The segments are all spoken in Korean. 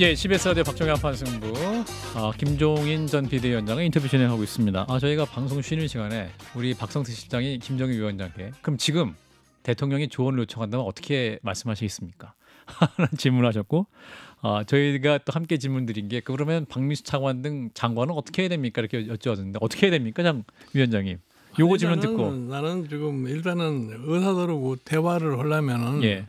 예, CBS 라디오 박종현 판승부 아, 김종인 전 비대위원장의 인터뷰 진행하고 있습니다. 아, 저희가 방송 쉬는 시간에 우리 박성태 실장이 김종인 위원장께 그럼 지금 대통령이 조언을 요청한다면 어떻게 말씀하시겠습니까? 하는 질문하셨고 아, 저희가 또 함께 질문 드린 게 그러면 박민수 차관 등 장관은 어떻게 해야 됩니까? 이렇게 여쭤봤는데 어떻게 해야 됩니까? 장 위원장님. 요거 질문 듣고 나는 지금 일단은 의사들하고 대화를 하려면은 예.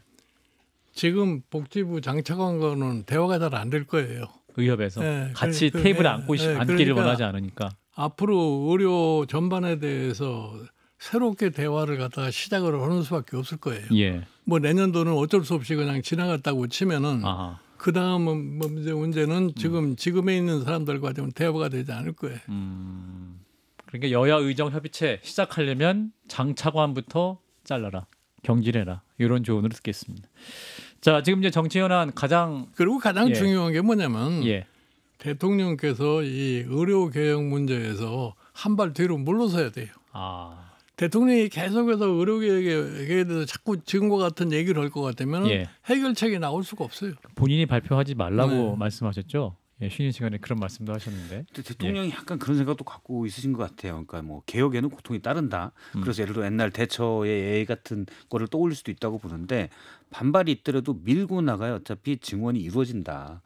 지금 복지부 장차관 거는 대화가 잘 안 될 거예요. 의협에서 네, 같이 그, 테이블에 네, 앉고 네, 앉기를 그러니까 원하지 않으니까 앞으로 의료 전반에 대해서 새롭게 대화를 갖다가 시작을 하는 수밖에 없을 거예요. 예. 뭐 내년도는 어쩔 수 없이 그냥 지나갔다고 치면은 그 다음은 뭐 이제 문제는 음. 지금 음. 지금에 있는 사람들과 좀 대화가 되지 않을 거예요. 음. 그러니까 여야 의정 협의체 시작하려면 장차관부터 잘라라 경질해라 이런 조언을 듣겠습니다. 자 지금 이제 정치 현안 가장 그리고 가장 예. 중요한 게 뭐냐면 예. 대통령께서 이 의료 개혁 문제에서 한 발 뒤로 물러서야 돼요. 아. 대통령이 계속해서 의료 개혁에 대해서 자꾸 지금과 같은 얘기를 할 것 같으면 예. 해결책이 나올 수가 없어요. 본인이 발표하지 말라고 네. 말씀하셨죠. 예, 쉬는 시간에 그런 말씀도 하셨는데 예. 대통령이 예. 약간 그런 생각도 갖고 있으신 것 같아요. 그러니까 뭐 개혁에는 고통이 따른다. 음. 그래서 예를 들어 옛날 대처의 예의 같은 거를 떠올릴 수도 있다고 보는데 반발이 있더라도 밀고 나가야 어차피 증언이 이루어진다.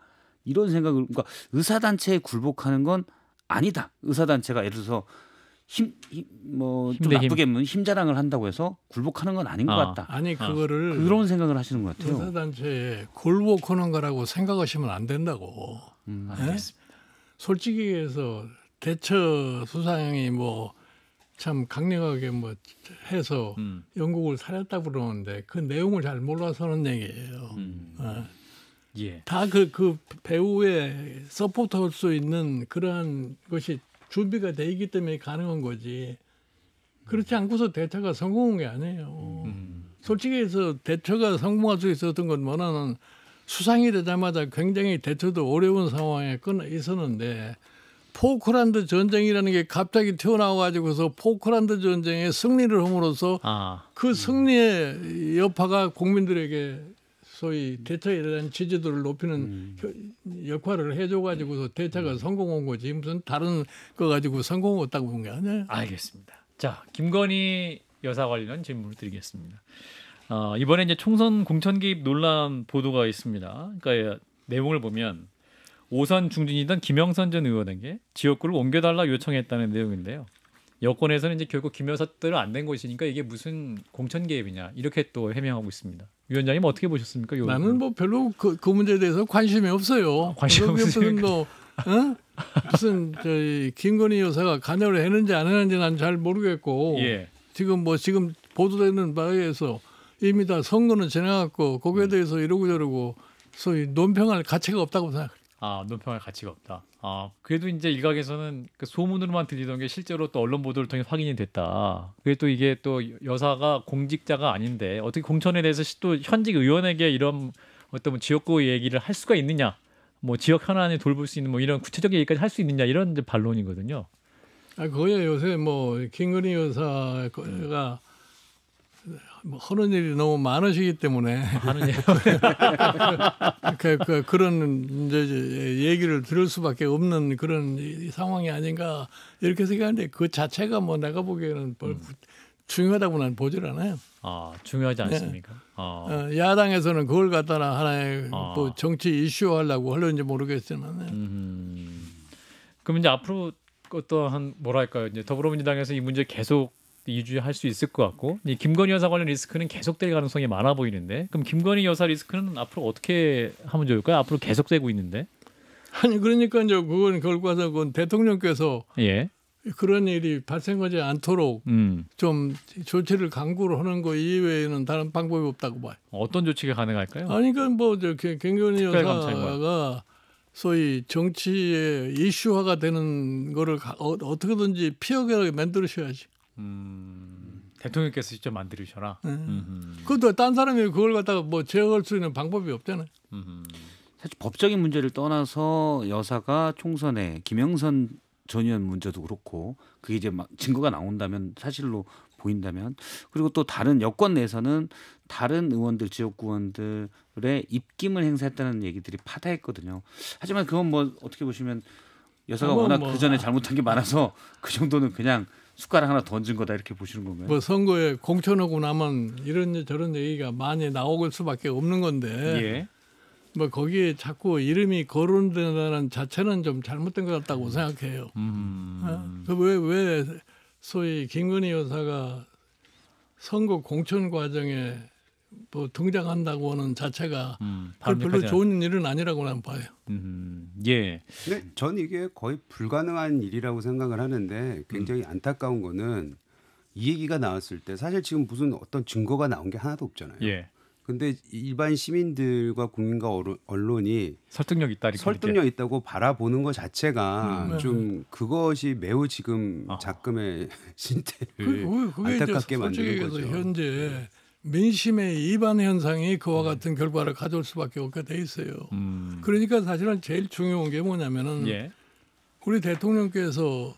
이런 생각을 그러니까 의사 단체에 굴복하는 건 아니다. 의사 단체가 예를 들어서 힘 뭐좀 나쁘게 힘. 뭐 힘자랑을 한다고 해서 굴복하는 건 아닌 것 아. 같다. 아니 아. 그거를 그런 생각을 하시는 것 같아요. 의사 단체에 굴복하는 거라고 생각하시면 안 된다고. 음, 네? 솔직히 해서 대처 수상이 뭐 참 강력하게 뭐 해서 음. 영국을 살렸다 그러는데 그 내용을 잘 몰라서는 얘기예요. 음. 네. 예. 예. 다그그 그, 그 배우의 서포트할 수 있는 그러한 것이 준비가 돼 있기 때문에 가능한 거지. 그렇지 않고서 대처가 성공한 게 아니에요. 음. 솔직히 해서 대처가 성공할 수 있었던 건 뭐냐면 수상이 되자마자 굉장히 대처도 어려운 상황에 있었는데 포크란드 전쟁이라는 게 갑자기 튀어나와가지고서 포크란드 전쟁의 승리를 함으로써 아. 그 음. 승리의 여파가 국민들에게 소위 대처에 대한 지지도를 높이는 음. 역할을 해줘가지고서 대처가 성공한 거지 무슨 다른 거 가지고 성공했다고 본 게 아니에요. 알겠습니다. 자 김건희 여사관련 질문을 드리겠습니다. 어, 이번에 이제 총선 공천 개입 논란 보도가 있습니다. 그러니까 예, 내용을 보면 오선 중진이던 김영선 전 의원에게 지역구를 옮겨달라 요청했다는 내용인데요. 여권에서는 이제 결국 김여사대안된 것이니까 이게 무슨 공천 개입이냐 이렇게 또 해명하고 있습니다. 위원장님 어떻게 보셨습니까? 나는 의원님? 뭐 별로 그, 그, 문제에 대해서 관심이 없어요. 아, 관심 없으니까. 응? 무슨 뭐, 어? 저희 김건희 여사가 간여를 했는지 안 했는지 난 잘 모르겠고 예. 지금 뭐 지금 보도되는 바에 의해서 이미 다 선거는 지나갔고 거기에 음. 대해서 이러고 저러고 소위 논평할 가치가 없다고 생각해요. 아 논평할 가치가 없다. 아 그래도 이제 일각에서는 그 소문으로만 들리던 게 실제로 또 언론 보도를 통해 확인이 됐다. 그래도 이게 또 여사가 공직자가 아닌데 어떻게 공천에 대해서 또 현직 의원에게 이런 어떤 뭐 지역구 얘기를 할 수가 있느냐, 뭐 지역 현안에 돌볼 수 있는 뭐 이런 구체적인 얘기까지 할 수 있느냐 이런 반론이거든요. 아 그거야 요새 뭐 김건희 여사가 음. 뭐 하는 일이 너무 많으시기 때문에 하는 일 그, 그, 그런 이제 얘기를 들을 수밖에 없는 그런 상황이 아닌가 이렇게 생각하는데 그 자체가 뭐 내가 보기에는 뭐 음. 중요하다고 난 보질 않아요. 아 중요하지 네. 않습니까? 네. 어. 야당에서는 그걸 갖다나 하나의 어. 뭐 정치 이슈하려고 화 하려는지 모르겠지만. 네. 음. 그럼 이제 앞으로 그 어떠한 뭐랄까요 이제 더불어민주당에서 이 문제 계속 유지할 수 있을 것 같고 이 김건희 여사 관련 리스크는 계속될 가능성이 많아 보이는데 그럼 김건희 여사 리스크는 앞으로 어떻게 하면 좋을까요? 앞으로 계속되고 있는데 아니 그러니까 이제 그건 결과서 그건 대통령께서 예. 그런 일이 발생하지 않도록 음. 좀 조치를 강구를 하는 거 이외에는 다른 방법이 없다고 봐요. 어떤 조치가 가능할까요? 아니 그러뭐 저기 그 김건희 여사가 소위 정치의 이슈화가 되는 거를 어, 떻게든지 피하게 만들으셔야지. 음, 대통령께서 직접 만드으셔라 네. 음. 그런데 딴 사람이 그걸 갖다가 뭐 제어할 수 있는 방법이 없잖아요. 음. 사실 법적인 문제를 떠나서 여사가 총선에 김영선 전 의원 문제도 그렇고 그게 이제 막 증거가 나온다면 사실로 보인다면 그리고 또 다른 여권 내에서는 다른 의원들 지역구 의원들의 입김을 행사했다는 얘기들이 파다했거든요. 하지만 그건 뭐 어떻게 보시면 여사가 워낙 뭐... 그 전에 잘못한 게 많아서 그 정도는 그냥 숟가락 하나 던진 거다 이렇게 보시는 건가요? 뭐 선거에 공천하고 나면 이런 저런 얘기가 많이 나오길 수밖에 없는 건데. 예. 뭐 거기에 자꾸 이름이 거론된다는 자체는 좀 잘못된 것 같다고 생각해요. 음. 어? 그왜왜 소위 김건희 여사가 선거 공천 과정에 뭐 등장한다고 하는 자체가 음, 별로 좋은 일은 아니라고 는 봐요. 음, 예. 근데 전 이게 거의 불가능한 일이라고 생각을 하는데 굉장히 음. 안타까운 거는 이 얘기가 나왔을 때 사실 지금 무슨 어떤 증거가 나온 게 하나도 없잖아요. 예. 근데 일반 시민들과 국민과 언론이 설득력 있다 설득력 이렇게. 있다고 바라보는 것 자체가 음, 네. 좀 네. 그것이 매우 지금 아. 작금의 어. 신태를 그, 그, 안타깝게 만드는 거죠. 현재 네. 민심의 이반 현상이 그와 네. 같은 결과를 가져올 수밖에 없게 돼 있어요. 음. 그러니까 사실은 제일 중요한 게 뭐냐면은 예. 우리 대통령께서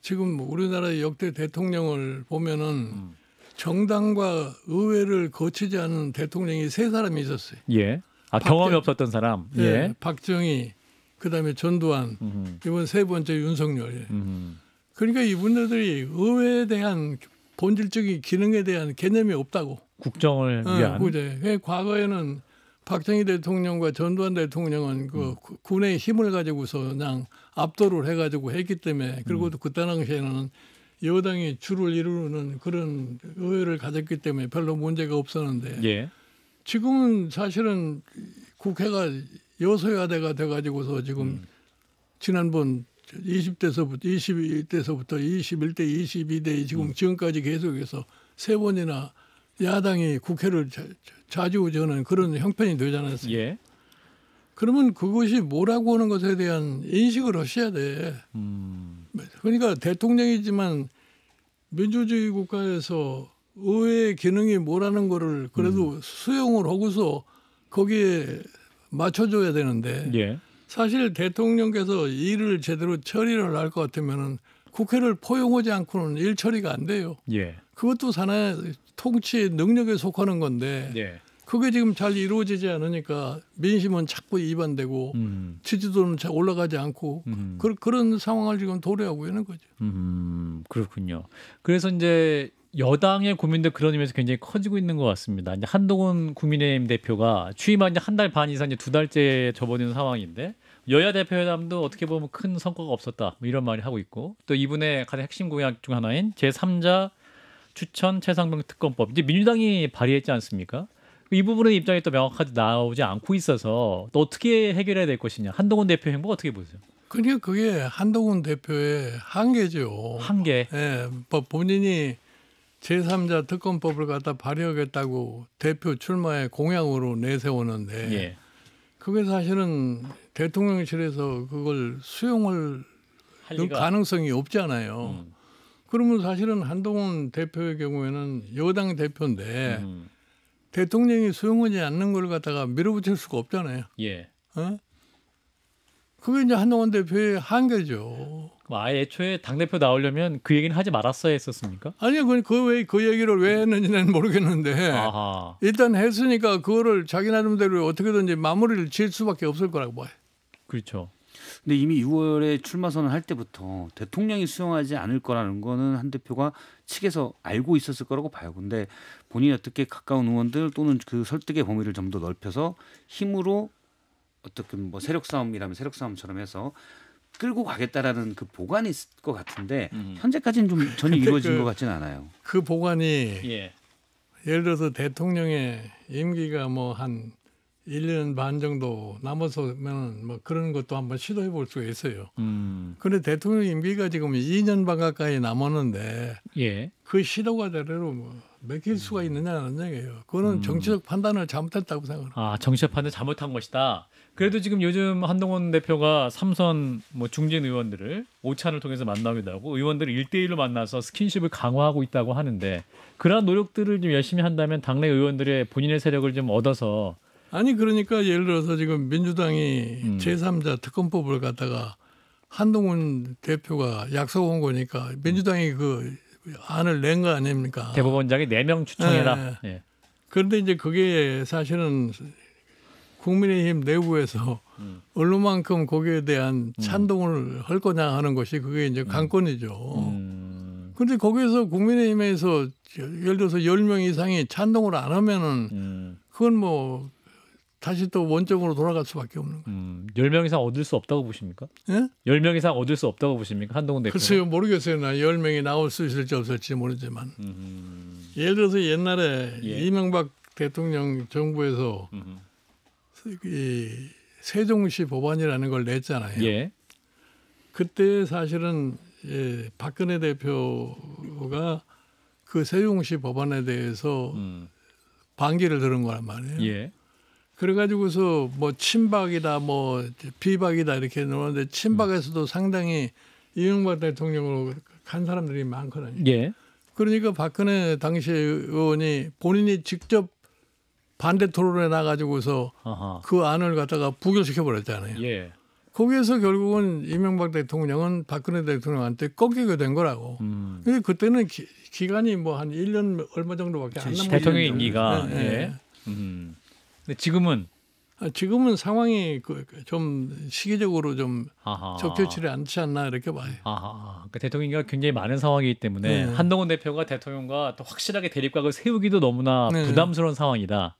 지금 우리나라의 역대 대통령을 보면은 음. 정당과 의회를 거치지 않은 대통령이 세 사람이 있었어요. 예. 아 경험이 없었던 사람. 예. 예. 박정희, 그다음에 전두환, 음흠. 이번 세 번째 윤석열. 예. 음흠. 그러니까 이분들이 의회에 대한 본질적인 기능에 대한 개념이 없다고. 국정을 예, 위한. 네, 과거에는 박정희 대통령과 전두환 대통령은 그 음. 군의 힘을 가지고서 그냥 압도를 해가지고 했기 때문에 그리고 음. 그때 당시에는 여당이 주를 이루는 그런 의회를 가졌기 때문에 별로 문제가 없었는데 예. 지금은 사실은 국회가 여소야대가 돼가지고서 지금 음. 지난번 20대서부터 21대서부터 21대 22대 지금 음. 지금까지 계속해서 세 번이나 야당이 국회를 자, 주 저는 그런 형편이 되지 않았습니까? 예. 그러면 그것이 뭐라고 하는 것에 대한 인식을 하셔야 돼. 음. 그러니까 대통령이지만 민주주의 국가에서 의회의 기능이 뭐라는 거를 그래도 음. 수용을 하고서 거기에 맞춰줘야 되는데 예. 사실 대통령께서 일을 제대로 처리를 할 것 같으면은 국회를 포용하지 않고는 일 처리가 안 돼요. 예. 그것도 사하의통치 능력에 속하는 건데 예. 그게 지금 잘 이루어지지 않으니까 민심은 자꾸 이반되고 음. 지지도는 잘 올라가지 않고 음. 그, 런 상황을 지금 도래하고 있는 거죠. 음, 그렇군요. 그래서 이제 여당의 고민도 그런 의미에서 굉장히 커지고 있는 것 같습니다. 이제 한동훈 국민의힘 대표가 취임한 지 한 달 반 이상 이제 두 달째 접어드는 상황인데 여야 대표회담도 어떻게 보면 큰 성과가 없었다 뭐 이런 말을 하고 있고 또 이분의 가장 핵심 공약 중 하나인 제3자 추천 최상병 특검법 이제 민주당이 발의했지 않습니까? 이 부분의 입장이 또 명확하게 나오지 않고 있어서 또 어떻게 해결해야 될 것이냐 한동훈 대표 행보 어떻게 보세요? 그러 그러니까 그게 한동훈 대표의 한계죠. 한계. 예, 뭐 본인이 제3자 특검법을 갖다 발의하겠다고 대표 출마의 공약으로 내세우는데 예. 그게 사실은 대통령실에서 그걸 수용할 그 가능성이 없잖아요. 음. 그러면 사실은 한동훈 대표의 경우에는 여당 대표인데 음. 대통령이 수용하지 않는 걸 갖다가 밀어붙일 수가 없잖아요. 예. 어? 그게 이제 한동훈 대표의 한계죠. 뭐 아예 애초에 당대표 나오려면 그 얘기는 하지 말았어야 했었습니까? 아니요. 그왜그 그 얘기를 왜 했는지는 모르겠는데 아하. 일단 했으니까 그거를 자기 나름대로 어떻게든지 마무리를 지을 수밖에 없을 거라고 봐요. 그렇죠. 근데 이미 6월에 출마 선언 할 때부터 대통령이 수용하지 않을 거라는 거는 한 대표가 측에서 알고 있었을 거라고 봐요. 근데 본인이 어떻게 가까운 의원들 또는 그 설득의 범위를 좀 더 넓혀서 힘으로 어떻게 뭐 세력 싸움이라면 세력 싸움처럼 해서 끌고 가겠다라는 그 보관이 있을 것 같은데 음. 현재까지는 좀 전혀 이루어진 그, 것 같지는 않아요. 그 보관이 예. 예를 들어서 대통령의 임기가 뭐한 1년 반 정도 남아서면 뭐 그런 것도 한번 시도해 볼 수가 있어요. 그런데 음. 대통령 임기가 지금 2년 반 가까이 남았는데 예. 그 시도가 대로 뭐 맥힐 수가 음. 있느냐는 얘기예요. 그거는 음. 정치적 판단을 잘못했다고 생각합니다. 아, 정치적 판단 잘못한 것이다. 그래도 지금 요즘 한동훈 대표가 삼선 뭐 중진 의원들을 오찬을 통해서 만나기도 하고 의원들을 일대일로 만나서 스킨십을 강화하고 있다고 하는데 그러한 노력들을 좀 열심히 한다면 당내 의원들의 본인의 세력을 좀 얻어서 아니 그러니까 예를 들어서 지금 민주당이 음. 제3자 특검법을 갖다가 한동훈 대표가 약속한 거니까 민주당이 그 안을 낸 거 아닙니까? 대법원장이 네명 추청해라. 네. 네. 그런데 이제 그게 사실은 국민의힘 내부에서 음. 얼마만큼 거기에 대한 음. 찬동을 음. 할 거냐 하는 것이 그게 이제 음. 관건이죠. 그런데 음. 거기에서 국민의힘에서 예를 들어서 열 명 이상이 찬동을 안 하면은 그건 뭐 다시 또 원점으로 돌아갈 수밖에 없는 거예요. 음, 10명 이상 얻을 수 없다고 보십니까? 예? 10명 이상 얻을 수 없다고 보십니까? 한동훈 대표. 글쎄요. 모르겠어요. 나 10명이 나올 수 있을지 없을지 모르지만. 음. 예를 들어서 옛날에 예. 이명박 대통령 정부에서 음. 이 세종시 법안이라는 걸 냈잖아요. 예. 그때 사실은 예, 박근혜 대표가 그 세종시 법안에 대해서 음. 반기를 들은 거란 말이에요. 예. 그래가지고서 뭐 친박이다, 뭐 비박이다 이렇게 나오는데 친박에서도 음. 상당히 이명박 대통령으로 간 사람들이 많거든요. 예. 그러니까 박근혜 당시 의원이 본인이 직접 반대 토론에 나가지고서 아하. 그 안을 갖다가 부결시켜 버렸잖아요. 예. 거기에서 결국은 이명박 대통령은 박근혜 대통령한테 꺾이게 된 거라고. 음. 근데 그때는 기, 간이 뭐한 1년 얼마 정도밖에 안 남았어요. 대통령 임기가. 네, 예. 네. 음. 근데 지금은 아, 지금은 상황이 그좀 그 시기적으로 좀 적절치 않지 않나 이렇게 봐요. 아하. 그러니까 대통령이 굉장히 많은 상황이기 때문에 네. 한동훈 대표가 대통령과 또 확실하게 대립각을 세우기도 너무나 네. 부담스러운 상황이다.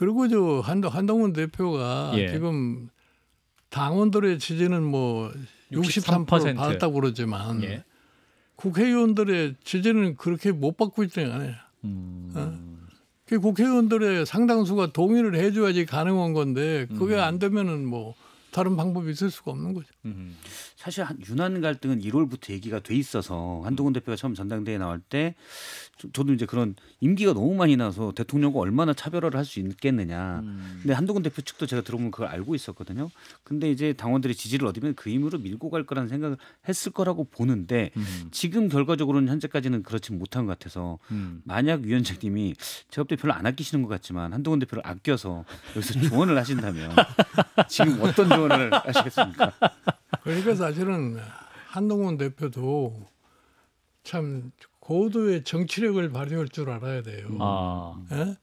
그리고 저 한동, 한동훈 대표가 예. 지금 당원들의 지지는 뭐 63% 받았다고 그러지만 예. 국회의원들의 지지는 그렇게 못 받고 있지않아요 음. 어? 그 국회의원들의 상당수가 동의를 해줘야지 가능한 건데 그게 음. 안 되면은 뭐 다른 방법이 있을 수가 없는 거죠. 음. 사실 한 유난 갈등은 1월부터 얘기가 돼 있어서 한동훈 대표가 처음 전당대회 나올 때 저, 도 이제 그런 임기가 너무 많이 나서 대통령과 얼마나 차별화를 할 수 있겠느냐. 음. 근데 한동훈 대표 측도 제가 들어보면 그걸 알고 있었거든요. 근데 이제 당원들의 지지를 얻으면 그 힘으로 밀고 갈 거라는 생각을 했을 거라고 보는데 음. 지금 결과적으로는 현재까지는 그렇지 못한 것 같아서 음. 만약 위원장님이 제법볼때 별로 안 아끼시는 것 같지만 한동훈 대표를 아껴서 여기서 조언을 하신다면 지금 어떤 의원을 하시겠습니까? 그러니까 사실은 한동훈 대표도 참 고도의 정치력을 발휘할 줄 알아야 돼요. 아. 예?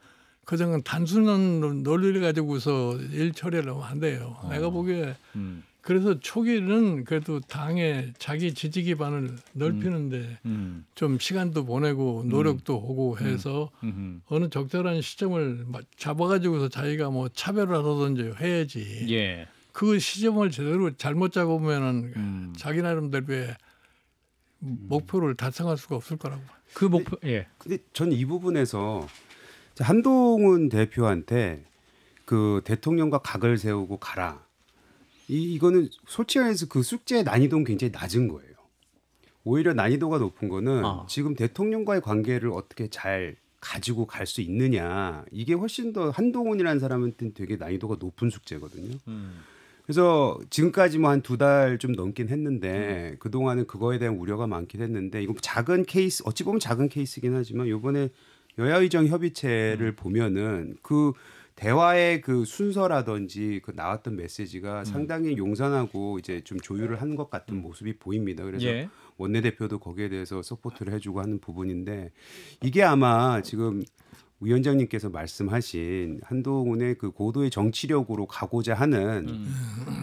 그정은 단순한 논리를 가지고서 일 처리를 한대요. 아. 내가 보기에 음. 그래서 초기는 그래도 당의 자기 지지 기반을 넓히는데 음. 음. 좀 시간도 보내고 음. 노력도 하고 음. 해서 음. 어느 적절한 시점을 잡아가지고서 자기가 뭐 차별을 하든지 해야지. 예. 그 시점을 제대로 잘못 잡으면은 음. 자기 나름대로의 목표를 달성할 수가 없을 거라고. 그 목표. 근데, 예. 근데 전이 부분에서 한동훈 대표한테 그 대통령과 각을 세우고 가라. 이 이거는 솔직해서그숙제 난이도는 굉장히 낮은 거예요. 오히려 난이도가 높은 거는 어. 지금 대통령과의 관계를 어떻게 잘 가지고 갈 수 있느냐 이게 훨씬 더 한동훈이라는 사람한테는 되게 난이도가 높은 숙제거든요. 음. 그래서 지금까지 뭐 한 두 달 좀 넘긴 했는데 음. 그동안은 그거에 대한 우려가 많긴 했는데 이거 작은 케이스 어찌 보면 작은 케이스긴 하지만 요번에 여야의정 협의체를 음. 보면은 그 대화의 그 순서라든지 그 나왔던 메시지가 음. 상당히 용산하고 이제 좀 조율을 한 것 같은 음. 모습이 보입니다. 그래서 예. 원내대표도 거기에 대해서 서포트를 해주고 하는 부분인데 이게 아마 지금 위원장님께서 말씀하신 한동훈의 그 고도의 정치력으로 가고자 하는 음.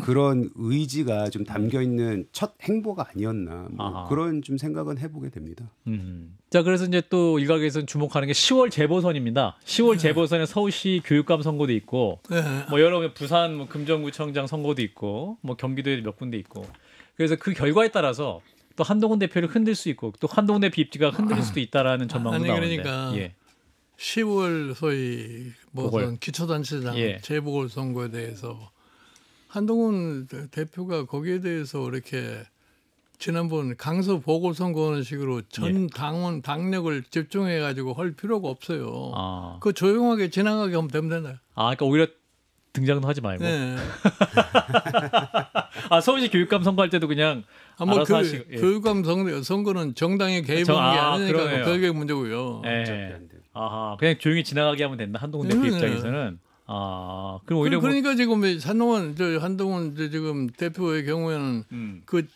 그런 의지가 좀 담겨 있는 첫 행보가 아니었나 뭐 그런 좀 생각은 해보게 됩니다. 음. 자 그래서 이제 또 일각에서는 주목하는 게 10월 재보선입니다. 10월 재보선에 서울시 교육감 선거도 있고 네. 뭐 여러 부산 뭐 금정구청장 선거도 있고 뭐 경기도에 몇 군데 있고 그래서 그 결과에 따라서 또 한동훈 대표를 흔들 수 있고 또 한동훈 대표 입지가 흔들릴 아. 수도 있다라는 전망도 아니, 나오는데. 그러니까. 예. 10월 소위 뭐그 기초단체장 예. 재보궐 선거에 대해서 한동훈 대표가 거기에 대해서 이렇게 지난번 강서 보궐선거하는 식으로 전 예. 당원 당력을 집중해 가지고 할 필요가 없어요. 아. 그 조용하게 지나가게 하면 되면 되나요? 아, 그러니까 오히려 등장도 하지 말고. 네. 아 서울시 교육감 선거할 때도 그냥 아마 뭐 그, 하시... 예. 교육감 선거, 선거는 정당에 개입한 정, 게 아, 아니니까 뭐 그러 별개 문제고요. 예. 아하, 그냥 조용히 지나가게 하면 된다. 한동훈 대표 네, 입장에서는. 아, 그럼 오히려 그, 러니까 뭐... 그러니까 지금 한동훈 저 한동훈 저 지금 대표의 경우에는 음. 그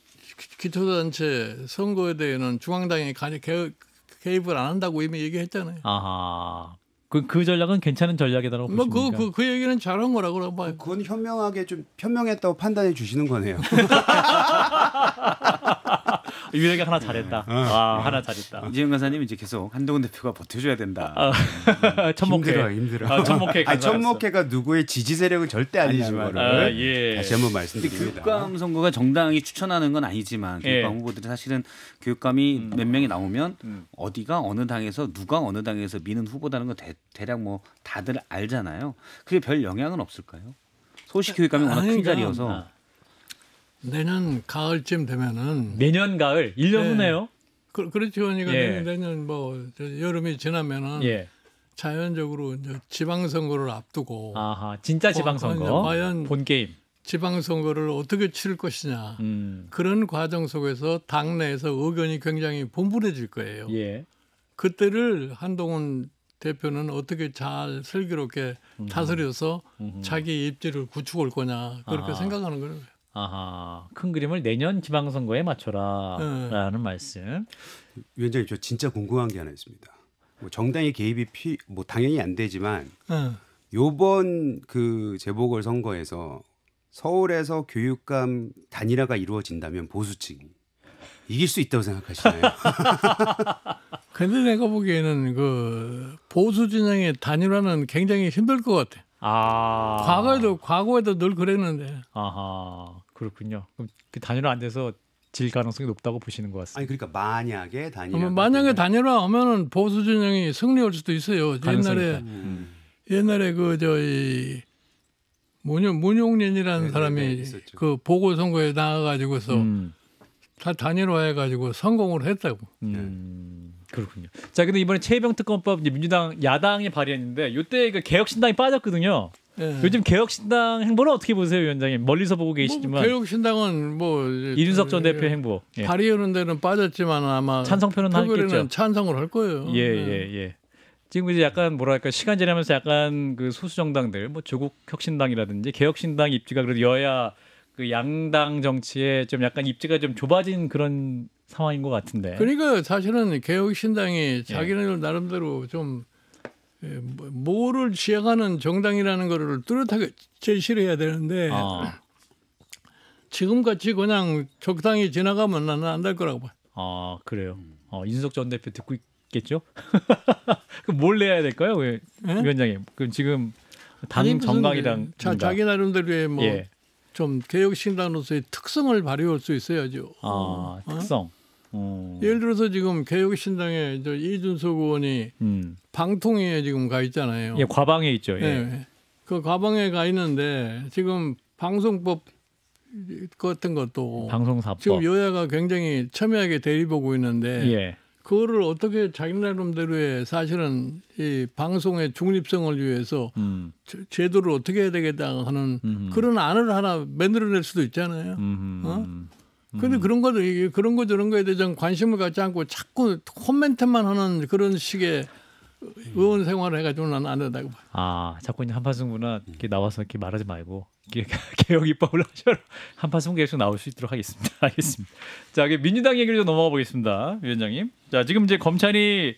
기초단체 선거에 대해는 서 중앙당이 개입을 안 한다고 이미 얘기했잖아요. 아하. 그, 그 전략은 괜찮은 전략이다라고 뭐, 그, 보십니까? 그, 그, 그 얘기는 잘한 거라고 봐요. 그건 현명하게 좀 현명했다고 판단해 주시는 거네요. 유일하 하나 네. 잘했다. 어. 아, 네. 와, 하나 잘했다. 이재용 간사님 이제 계속 한동훈 대표가 버텨줘야 된다. 아, 음, 음. 천목회 힘들어, 힘들어. 아, 천목회 아, 천목회가 누구의 지지 세력은 절대 아니지만 아, 예. 다시 한번 말씀드립니다. 교육감 선거가 정당이 추천하는 건 아니지만 교육감 예. 후보들이 사실은 교육감이 음. 몇 명이 나오면 음. 어디가 어느 당에서 누가 어느 당에서 미는 후보다는 건 대, 략뭐 다들 알잖아요. 그게 별 영향은 없을까요? 소시 교육감이 워낙 큰 그러니까 자리여서. 아, 내년 가을쯤 되면은 내년 가을 1년 네. 후네요. 그, 그렇죠. 그러니까 예. 내년 뭐 여름이 지나면은 예. 자연적으로 이제 지방선거를 앞두고 아하 진짜 뭐 지방선거 과연 본 게임 지방선거를 어떻게 치를 것이냐 음. 그런 과정 속에서 당내에서 의견이 굉장히 분분해질 거예요. 예. 그때를 한동훈 대표는 어떻게 잘 슬기롭게 음 다스려서 음 자기 입지를 구축할 거냐 그렇게 아. 생각하는 거예요. 아하, 큰 그림을 내년 지방선거에 맞춰라라는 네. 말씀. 위원장님 저 진짜 궁금한 게 하나 있습니다. 뭐 정당의 개입이 피, 뭐 당연히 안 되지만 네. 요번 그 재보궐 선거에서 서울에서 교육감 단일화가 이루어진다면 보수층 이길 수 있다고 생각하시나요? 근데 내가 보기에는 그 보수 진영의 단일화는 굉장히 힘들 것 같아. 아. 과거에도 과거에도 늘 그랬는데. 아하. 그렇군요. 그럼 그 단일화 안 돼서 질 가능성이 높다고 보시는 것 같습니다. 아니 그러니까 만약에 단일화 만약에 단일화 하면은 보수 진영이 승리할 수도 있어요. 그 옛날에 음. 옛날에 그 저희 문용 문용린이라는 네, 네 사람이 네네, 그 보궐 선거에 나가가지고서 음. 다 단일화해가지고 성공을 했다고. 음. 네. 그렇군요. 자, 근데 이번에 최병 특검법 민주당 야당이 발의했는데 이때 그 개혁신당이 빠졌거든요. 예. 요즘 개혁신당 행보는 어떻게 보세요, 위원장님? 멀리서 보고 뭐 계시지만 뭐, 개혁신당은 뭐 이준석 전 예. 대표 행보 예. 발이 오는 데는 빠졌지만 아마 찬성표는 하겠죠. 찬성을 할 거예요. 예, 예, 예. 예. 지금 이제 약간 뭐랄까 시간 지나면서 약간 그 소수 정당들 뭐 조국 혁신당이라든지 개혁신당 입지가 그래도 여야 그 양당 정치에 좀 약간 입지가 좀 좁아진 그런 상황인 것 같은데. 그러니까 사실은 개혁신당이 자기네들 나름대로 좀 예, 뭐, 뭐를 지향하는 정당이라는 거를 뚜렷하게 제시를 해야 되는데 아. 지금같이 그냥 적당히 지나가면 나는 안 될 거라고 봐. 아 그래요. 어, 인석 전 대표 듣고 있겠죠? 뭘 내야 될까요, 왜, 그 예? 위원장님? 그럼 지금 당 정강이당 자기 나름대로의 뭐좀 예. 개혁신당으로서의 특성을 발휘할 수 있어야죠. 아 어? 특성. 음. 예를 들어서 지금 개혁신당에 이준석 의원이 음. 방통위에 지금 가 있잖아요. 예, 과방에 있죠. 예. 예. 그 과방에 가 있는데 지금 방송법 같은 것도 방송사법 지금 여야가 굉장히 첨예하게 대립하고 있는데 예. 그거를 어떻게 자기 나름대로의 사실은 이 방송의 중립성을 위해서 음. 제도를 어떻게 해야 되겠다 하는 음흠. 그런 안을 하나 만들어낼 수도 있잖아요. 음흠. 어? 근데 음. 그런 거도 그런 거 저런 거에 대한 해 관심을 갖지 않고 자꾸 코멘트만 하는 그런 식의 의원 생활을 해가지고 나는 안 된다고 봐요. 아 자꾸 이제 한파승 문화 이렇게 나와서 이렇게 말하지 말고 개혁 입법을 하셔라 한파승 계속 나올 수 있도록 하겠습니다. 알겠습니다. 자, 민주당 얘기를 좀 넘어가 보겠습니다, 위원장님. 자, 지금 이제 검찰이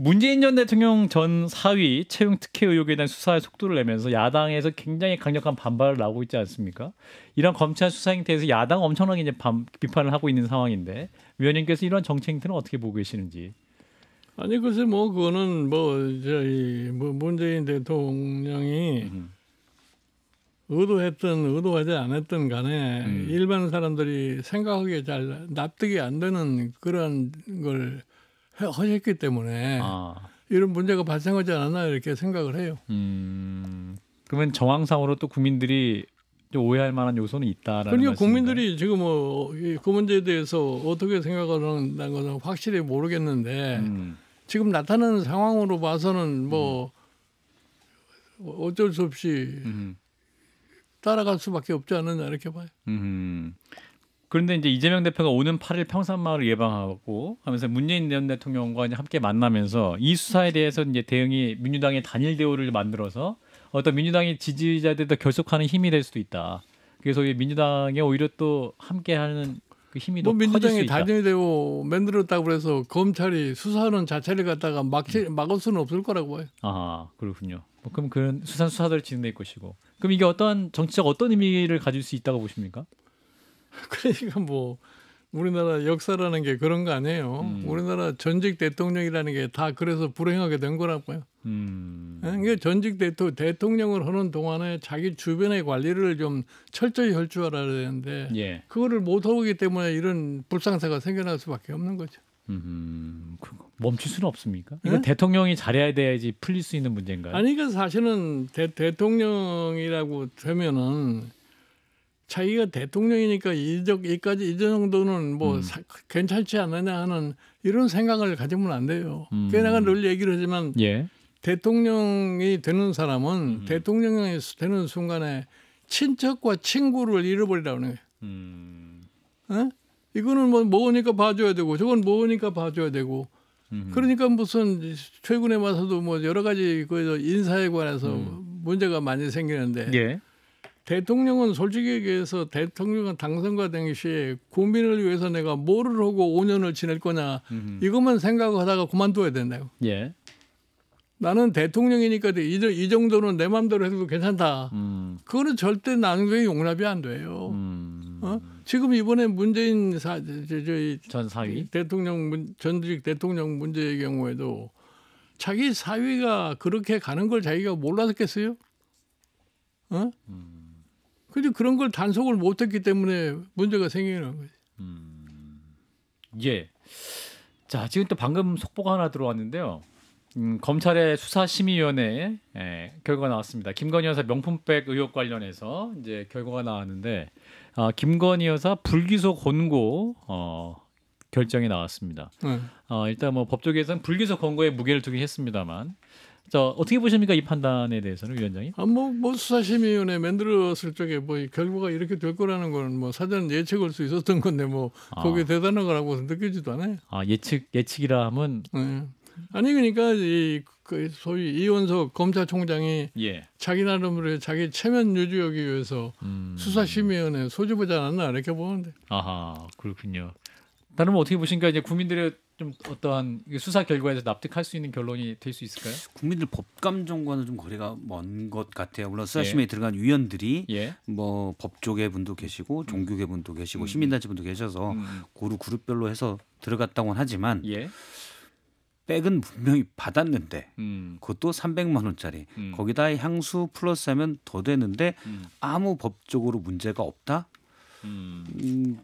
문재인 전 대통령 전 사위 채용 특혜 의혹에 대한 수사의 속도를 내면서 야당에서 굉장히 강력한 반발을 나오고 있지 않습니까? 이런 검찰 수사 행태에서 야당 엄청나게 이제 반, 비판을 하고 있는 상황인데 위원님께서 이런 정책 행태는 어떻게 보고 계시는지? 아니 글쎄 뭐 그거는 뭐 저희 뭐 문재인 대통령이 음. 의도했던 의도하지 않았던 간에 음. 일반 사람들이 생각하기에 잘 납득이 안 되는 그런 걸 허셨기 때문에 아. 이런 문제가 발생하지 않았나 이렇게 생각을 해요. 음, 그러면 정황상으로 또 국민들이 오해할 만한 요소는 있다라는 그러니까 말씀인요 국민들이 지금 뭐그 문제에 대해서 어떻게 생각하는 것은 확실히 모르겠는데 음. 지금 나타나는 상황으로 봐서는 뭐 음. 어쩔 수 없이 따라갈 수밖에 없지 않느냐 이렇게 봐요. 음. 그런데 이제 이재명 대표가 오는 8일 평산마을을 예방하고 하면서 문재인 전 대통령과 함께 만나면서 이 수사에 대해서 이제 대응이 민주당의 단일 대우를 만들어서 어떤 민주당의 지지자들도 결속하는 힘이 될 수도 있다. 그래서 민주당에 오히려 또 함께하는 그 힘이 뭐 민주당이 단일 대우 만들었다고 그래서 검찰이 수사하는 자체를 갖다가 막 막을 수는 없을 거라고 해. 요아 그렇군요. 뭐 그럼 그런 수사 수사들 진행될 것이고 그럼 이게 어떠한 정치적 어떤 의미를 가질 수 있다고 보십니까? 그러니까 뭐 우리나라 역사라는 게 그런 거 아니에요. 음. 우리나라 전직 대통령이라는 게 다 그래서 불행하게 된 거라고요. 음. 그러니까 전직 대토, 대통령을 하는 동안에 자기 주변의 관리를 좀 철저히 할 줄 알아야 되는데 예. 그거를 못 하기 때문에 이런 불상사가 생겨날 수밖에 없는 거죠. 음, 그 멈출 수는 없습니까? 이거 네? 대통령이 잘해야 돼야지 풀릴 수 있는 문제인가요? 아니 그 사실은 대, 대통령이라고 되면은 자기가 대통령이니까 이, 이까지 이 정도는 뭐 음. 사, 괜찮지 않느냐 하는 이런 생각을 가지면 안 돼요. 음. 그게 내가 늘 얘기를 하지만 예. 대통령이 되는 사람은 음. 대통령이 되는 순간에 친척과 친구를 잃어버리라는 거예요. 음. 에? 이거는 뭐먹으니까 봐줘야 되고 저건 먹으니까 봐줘야 되고 음 그러니까 무슨 최근에 와서도 뭐 여러 가지 그 인사에 관해서 음. 문제가 많이 생기는데 예. 대통령은 솔직히 얘기해서 대통령은 당선과 당시에 국민을 위해서 내가 뭐를 하고 5년을 지낼 거냐 음흠. 이것만 생각하다가 그만둬야 된다요. 예. 나는 대통령이니까 이, 이 정도는 내 마음대로 해도 괜찮다. 음. 그거는 절대 나중에 용납이 안 돼요. 음. 어? 지금 이번에 문재인 사, 저, 저, 전 사위 대통령 문, 전직 대통령 문제의 경우에도 자기 사위가 그렇게 가는 걸 자기가 몰랐겠어요? 어? 음. 그런데 그런 걸 단속을 못했기 때문에 문제가 생기는 거지. 음, 예. 자 지금 또 방금 속보가 하나 들어왔는데요. 음, 검찰의 수사심의위원회 예, 결과가 나왔습니다. 김건희 여사 명품백 의혹 관련해서 이제 결과가 나왔는데 아, 김건희 여사 불기소 권고 어, 결정이 나왔습니다. 네. 어, 일단 뭐 법조계에서는 불기소 권고에 무게를 두긴 했습니다만 저 어떻게 보십니까 이 판단에 대해서는 위원장님? 아뭐뭐 뭐 수사심의위원회 만들었을 적에 뭐 결과가 이렇게 될 거라는 건 뭐 사전 예측할 수 있었던 건데 뭐 아. 그게 대단한 거라고 느껴지도 않아요. 아 예측 예측이라 하면 네. 아니 그러니까 이그 소위 이원석 검찰총장이 예. 자기 나름으로 자기 체면 유지하기 위해서 음. 수사심의위원회 소집하지 않았나 이렇게 보는데. 아하 그렇군요. 다른 분 어떻게 보신가 이제 국민들의 좀 어떠한 수사 결과에서 납득할 수 있는 결론이 될 수 있을까요? 국민들 법감정과는 좀 거리가 먼 것 같아요. 물론 수사심에 예. 들어간 위원들이 예. 뭐 법조계 분도 계시고 음. 종교계 분도 계시고 음. 시민단체 분도 계셔서 음. 고루 그룹별로 해서 들어갔다고는 하지만 예. 백은 분명히 받았는데 음. 그것도 300만 원짜리 음. 거기다 향수 플러스하면 더 되는데 음. 아무 법적으로 문제가 없다.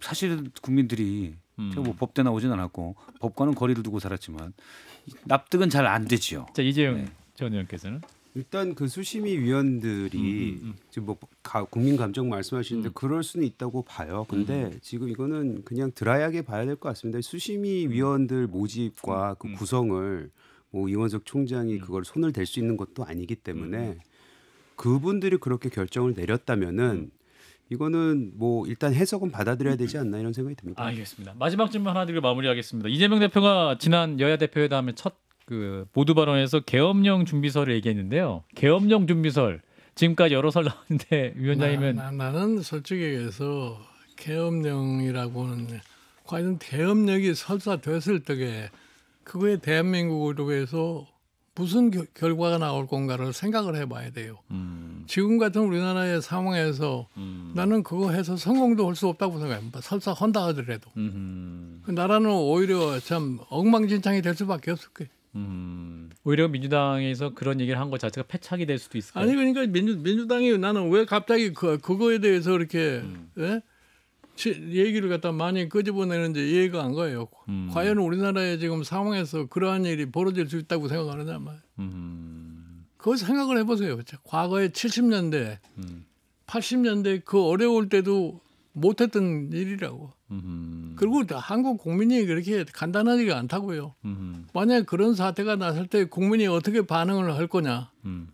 사실 국민들이 음. 제가 뭐 법대 나오진 않았고 법과는 거리를 두고 살았지만 납득은 잘 안 되지요. 자 이재용 네. 전 의원께서는 일단 그 수심위 위원들이 음, 음, 음. 지금 뭐 가, 국민 감정 말씀하시는데 음. 그럴 수는 있다고 봐요. 근데 음. 지금 이거는 그냥 드라이하게 봐야 될 것 같습니다. 수심위 위원들 모집과 그 구성을 뭐 이원석 총장이 그걸 손을 댈 수 있는 것도 아니기 때문에 그분들이 그렇게 결정을 내렸다면은. 이거는 뭐 일단 해석은 받아들여야 되지 않나 이런 생각이 듭니다. 알겠습니다. 마지막 질문 하나 드리고 마무리하겠습니다. 이재명 대표가 지난 여야 대표회담에 첫그 보도 발언에서 계엄령 준비설을 얘기했는데요. 계엄령 준비설 지금까지 여러 설 나왔는데 위원장님은 나, 나는 솔직히 해서 계엄령이라고 는 과연 계엄령이 설사 됐을 때에 그거에 대한민국으로 해서 무슨 겨, 결과가 나올 건가를 생각을 해봐야 돼요. 음. 지금 같은 우리나라의 상황에서 음. 나는 그거 해서 성공도 할 수 없다고 생각합니다. 뭐 설사 헌다 하더라도 그 나라는 오히려 참 엉망진창이 될 수밖에 없을 거예요. 음. 오히려 민주당에서 그런 얘기를 한 것 자체가 패착이 될 수도 있을 거요 아니 그러니까 민주 민주당이 나는 왜 갑자기 그 그거에 대해서 이렇게 음. 예? 얘기를 갖다 많이 끄집어내는지 이해가 안 가요. 음. 과연 우리나라에 지금 상황에서 그러한 일이 벌어질 수 있다고 생각하느냐 말. 음. 그거 생각을 해보세요. 과거에 70년대, 음. 80년대 그 어려울 때도 못했던 일이라고. 음흠. 그리고 한국 국민이 그렇게 간단하지가 않다고요. 음흠. 만약 그런 사태가 났을 때 국민이 어떻게 반응을 할 거냐. 음.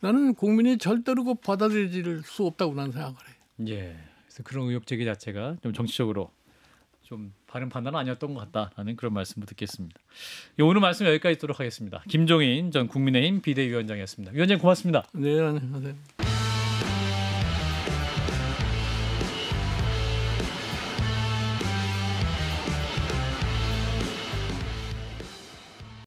나는 국민이 절대로 그 받아들일 수 없다고 난 생각을 해요. 예. 그래서 그런 의혹 제기 자체가 좀 정치적으로 좀 바른 판단은 아니었던 것 같다라는 그런 말씀을 듣겠습니다. 예, 오늘 말씀 여기까지 듣도록 하겠습니다. 김종인 전 국민의힘 비대위원장이었습니다. 위원장님 고맙습니다. 네, 안녕하세요. 네, 네.